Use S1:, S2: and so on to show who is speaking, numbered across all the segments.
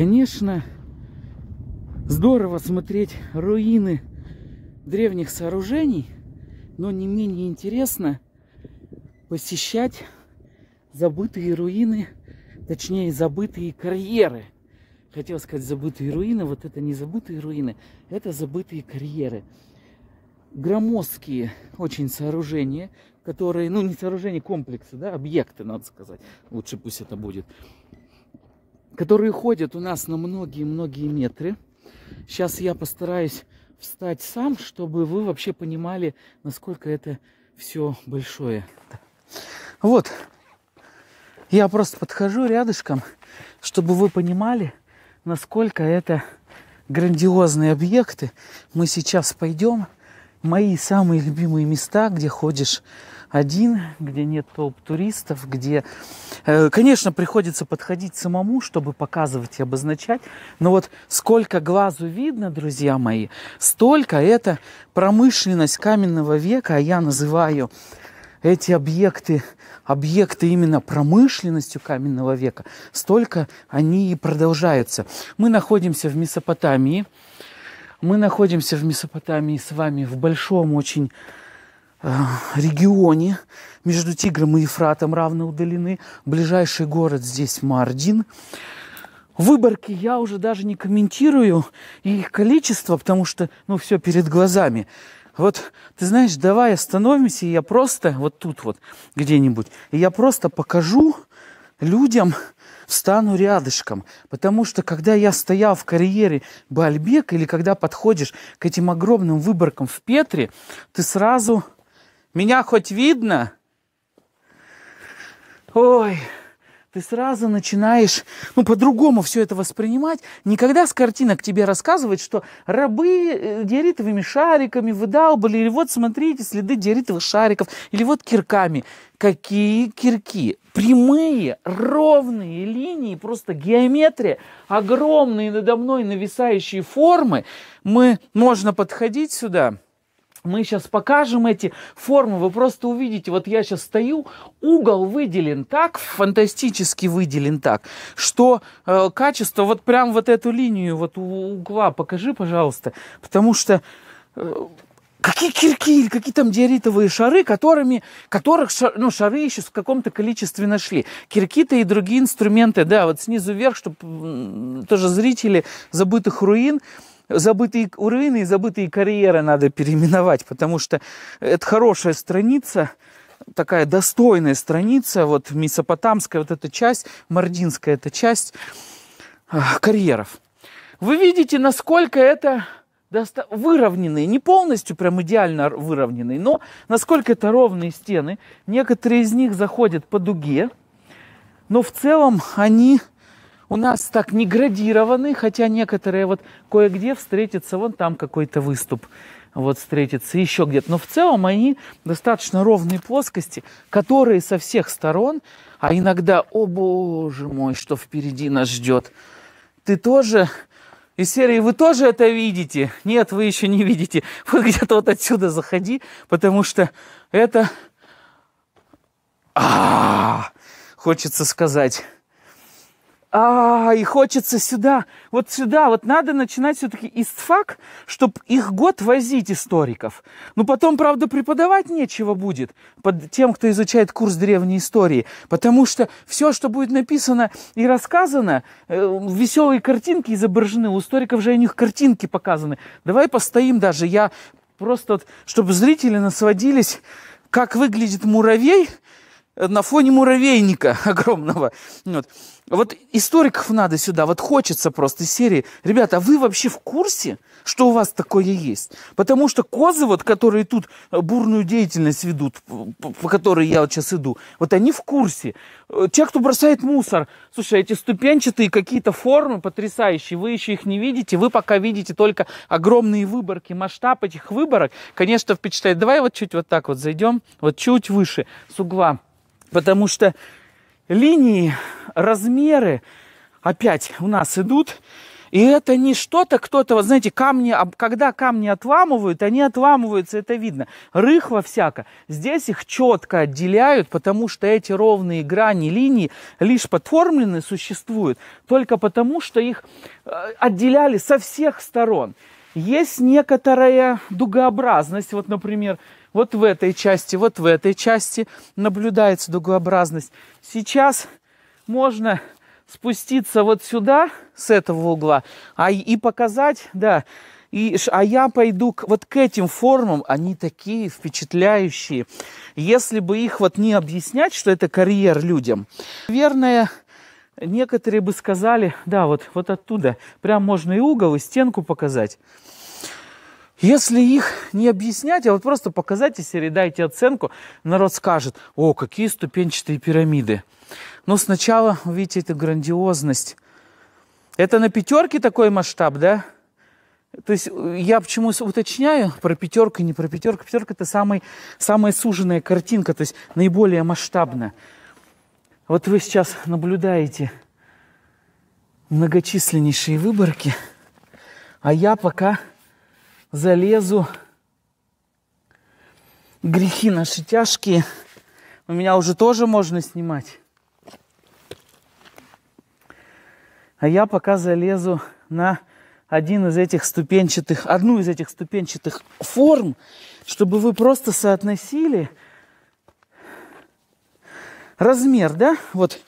S1: Конечно, здорово смотреть руины древних сооружений, но не менее интересно посещать забытые руины, точнее забытые карьеры. Хотел сказать забытые руины, вот это не забытые руины, это забытые карьеры. Громоздкие очень сооружения, которые, ну не сооружения, комплексы, да, объекты, надо сказать, лучше пусть это будет, которые ходят у нас на многие-многие метры. Сейчас я постараюсь встать сам, чтобы вы вообще понимали, насколько это все большое. Вот, я просто подхожу рядышком, чтобы вы понимали, насколько это грандиозные объекты. Мы сейчас пойдем. Мои самые любимые места, где ходишь один, где нет толп туристов, где, э, конечно, приходится подходить самому, чтобы показывать и обозначать, но вот сколько глазу видно, друзья мои, столько это промышленность каменного века, а я называю эти объекты, объекты именно промышленностью каменного века, столько они и продолжаются. Мы находимся в Месопотамии, мы находимся в Месопотамии с вами в большом очень Э, регионе между Тигром и Ефратом равно удалены. Ближайший город здесь Мардин. Выборки я уже даже не комментирую и их количество, потому что, ну, все перед глазами. Вот, ты знаешь, давай остановимся, и я просто вот тут вот где-нибудь, и я просто покажу людям, встану рядышком. Потому что, когда я стоял в карьере Бальбек, или когда подходишь к этим огромным выборкам в Петре, ты сразу меня хоть видно? Ой, ты сразу начинаешь, ну, по-другому все это воспринимать. Никогда с картинок тебе рассказывать, что рабы диоритовыми э, шариками выдалбали, или вот, смотрите, следы диоритовых шариков, или вот кирками. Какие кирки? Прямые, ровные линии, просто геометрия, огромные надо мной нависающие формы. Мы, можно подходить сюда – мы сейчас покажем эти формы, вы просто увидите, вот я сейчас стою, угол выделен так, фантастически выделен так, что э, качество, вот прям вот эту линию вот у угла покажи, пожалуйста, потому что э, какие кирки или какие там диоритовые шары, которыми, которых шар, ну, шары еще в каком-то количестве нашли. Кирки-то и другие инструменты, да, вот снизу вверх, чтобы тоже зрители забытых руин, забытые руины и забытые карьеры надо переименовать, потому что это хорошая страница, такая достойная страница, вот месопотамская вот эта часть, мардинская эта часть а, карьеров. Вы видите, насколько это доста- выровненные, не полностью прям идеально выровненные, но насколько это ровные стены. Некоторые из них заходят по дуге, но в целом они у нас так не градированы, хотя некоторые вот кое-где встретятся, вон там какой-то выступ вот встретится, еще где-то. Но в целом они достаточно ровные плоскости, которые со всех сторон, а иногда, о боже мой, что впереди нас ждет. Ты тоже из серии «Вы тоже это видите?» Нет, вы еще не видите. Вот где-то вот отсюда заходи, потому что это... А -а -а, хочется сказать а, и хочется сюда, вот сюда, вот надо начинать все-таки истфак, чтобы их год возить историков. Но ну, потом, правда, преподавать нечего будет под тем, кто изучает курс древней истории, потому что все, что будет написано и рассказано, э, веселые картинки изображены, у историков же у них картинки показаны. Давай постоим даже, я просто вот, чтобы зрители насводились, как выглядит муравей – на фоне муравейника огромного. Вот. вот историков надо сюда, вот хочется просто серии. Ребята, а вы вообще в курсе, что у вас такое есть? Потому что козы, вот, которые тут бурную деятельность ведут, по которой я вот сейчас иду, вот они в курсе. Э, те, кто бросает мусор, слушай, эти ступенчатые какие-то формы потрясающие, вы еще их не видите, вы пока видите только огромные выборки, масштаб этих выборок, конечно, впечатляет. Давай вот чуть вот так вот зайдем, вот чуть выше, с угла. Потому что линии, размеры опять у нас идут. И это не что-то кто-то, вот знаете, камни, когда камни отламывают, они отламываются, это видно. Рыхло всяко. Здесь их четко отделяют, потому что эти ровные грани линии лишь подформлены существуют, только потому что их э, отделяли со всех сторон. Есть некоторая дугообразность, вот, например, вот в этой части, вот в этой части наблюдается дугообразность. Сейчас можно спуститься вот сюда, с этого угла, а, и показать, да, и, а я пойду к, вот к этим формам, они такие впечатляющие. Если бы их вот не объяснять, что это карьер людям, наверное, некоторые бы сказали, да, вот, вот оттуда, прям можно и угол, и стенку показать. Если их не объяснять, а вот просто показать и дайте оценку, народ скажет, о, какие ступенчатые пирамиды. Но сначала видите, эту грандиозность. Это на пятерке такой масштаб, да? То есть э, я почему уточняю про пятерку и не про пятерку. Пятерка – это самый, самая суженная картинка, то есть наиболее масштабная. Вот вы сейчас наблюдаете многочисленнейшие выборки, а я пока залезу. Грехи наши тяжкие. У меня уже тоже можно снимать. А я пока залезу на один из этих ступенчатых, одну из этих ступенчатых форм, чтобы вы просто соотносили размер, да? Вот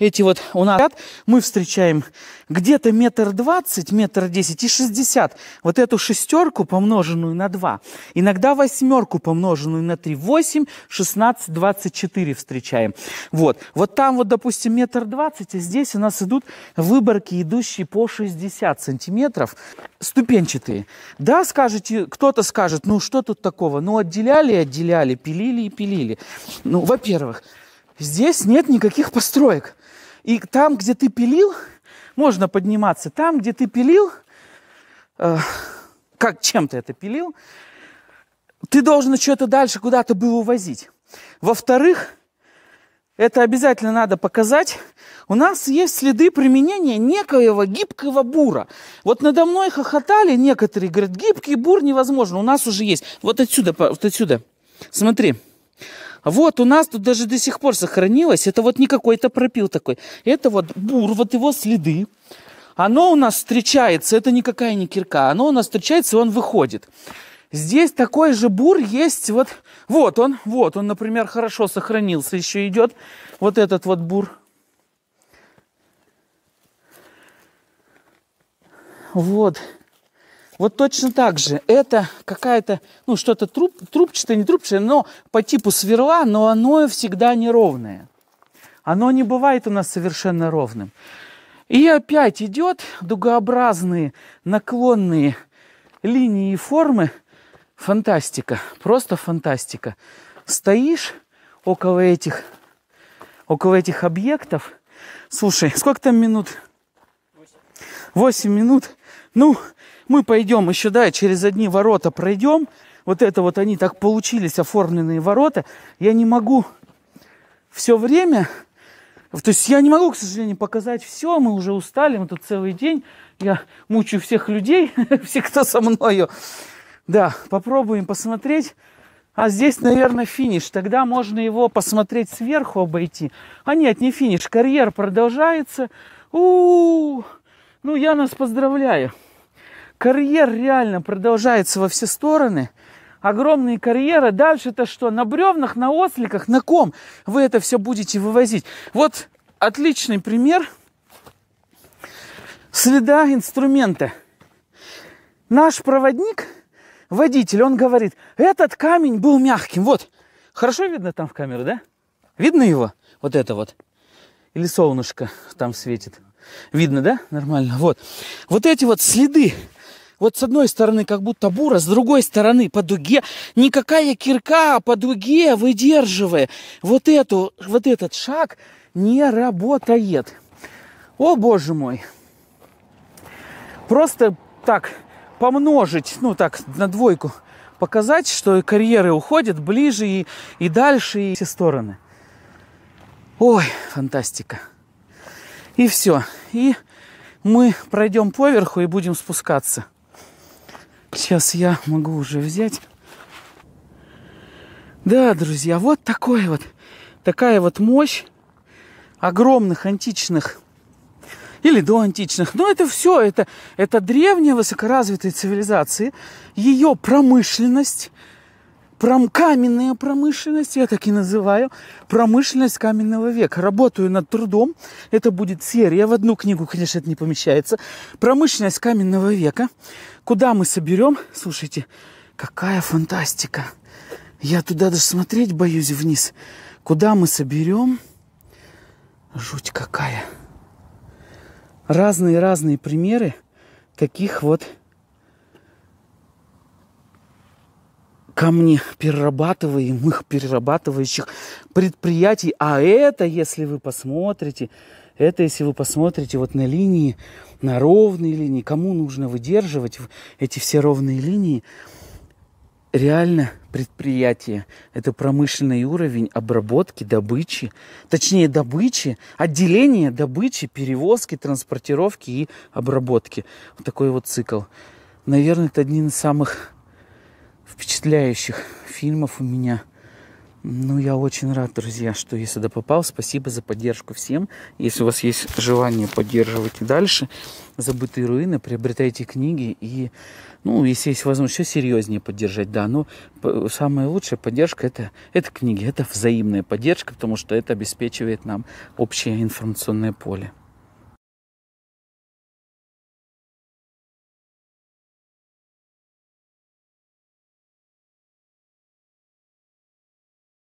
S1: эти вот у нас мы встречаем где-то метр двадцать, метр десять и шестьдесят. Вот эту шестерку, помноженную на два, иногда восьмерку, помноженную на три, восемь, шестнадцать, двадцать четыре встречаем. Вот. Вот там вот, допустим, метр двадцать, а здесь у нас идут выборки, идущие по шестьдесят сантиметров, ступенчатые. Да, скажете, кто-то скажет, ну что тут такого? Ну отделяли, отделяли, пилили и пилили. Ну, во-первых, здесь нет никаких построек. И там, где ты пилил, можно подниматься. Там, где ты пилил, э, как чем ты это пилил, ты должен что-то дальше куда-то было увозить. Во-вторых, это обязательно надо показать, у нас есть следы применения некоего гибкого бура. Вот надо мной хохотали некоторые, говорят, гибкий бур невозможно, у нас уже есть. Вот отсюда, вот отсюда. Смотри, вот у нас тут даже до сих пор сохранилось. Это вот не какой-то пропил такой. Это вот бур, вот его следы. Оно у нас встречается, это никакая не кирка. Оно у нас встречается, и он выходит. Здесь такой же бур есть, вот, вот он, вот он, например, хорошо сохранился, еще идет вот этот вот бур. Вот. Вот точно так же. Это какая-то, ну, что-то труб, трубчатое, не трубчатое, но по типу сверла, но оно всегда неровное. Оно не бывает у нас совершенно ровным. И опять идет дугообразные наклонные линии и формы. Фантастика, просто фантастика. Стоишь около этих, около этих объектов. Слушай, сколько там минут? Восемь минут. Ну, мы пойдем еще, да, через одни ворота пройдем. Вот это вот они так получились, оформленные ворота. Я не могу все время, то есть я не могу, к сожалению, показать все, мы уже устали, мы тут целый день, я мучаю всех людей, все, кто со мною. Да, попробуем посмотреть. А здесь, наверное, финиш. Тогда можно его посмотреть сверху, обойти. А нет, не финиш, карьер продолжается. У-у-у! Ну, я нас поздравляю. Карьер реально продолжается во все стороны. Огромные карьеры. Дальше-то что? На бревнах, на осликах, на ком вы это все будете вывозить? Вот отличный пример следа инструмента. Наш проводник, водитель, он говорит, этот камень был мягким. Вот, хорошо видно там в камеру, да? Видно его? Вот это вот. Или солнышко там светит. Видно, да? Нормально. Вот. Вот эти вот следы вот с одной стороны как будто бура, с другой стороны по дуге. Никакая кирка а по дуге, выдерживая вот, эту, вот этот шаг, не работает. О, боже мой! Просто так помножить, ну так, на двойку показать, что карьеры уходят ближе и, и дальше, и все стороны. Ой, фантастика. И все. И мы пройдем поверху и будем спускаться. Сейчас я могу уже взять. Да, друзья, вот такой вот, такая вот мощь огромных античных или до античных. Но это все, это, это древняя высокоразвитая цивилизация, ее промышленность, пром, каменная промышленность, я так и называю, промышленность каменного века. Работаю над трудом, это будет серия, в одну книгу, конечно, это не помещается. Промышленность каменного века, куда мы соберем, слушайте, какая фантастика. Я туда даже смотреть боюсь вниз. Куда мы соберем, жуть какая. Разные-разные примеры таких вот камни перерабатываемых, перерабатывающих предприятий. А это, если вы посмотрите, это если вы посмотрите вот на линии, на ровные линии, кому нужно выдерживать эти все ровные линии, реально предприятие, это промышленный уровень обработки, добычи, точнее добычи, отделения добычи, перевозки, транспортировки и обработки. Вот такой вот цикл. Наверное, это один из самых впечатляющих фильмов у меня. Ну, я очень рад, друзья, что я сюда попал. Спасибо за поддержку всем. Если у вас есть желание поддерживать и дальше «Забытые руины», приобретайте книги и, ну, если есть возможность, еще серьезнее поддержать. Да, но самая лучшая поддержка это, – это книги, это взаимная поддержка, потому что это обеспечивает нам общее информационное поле.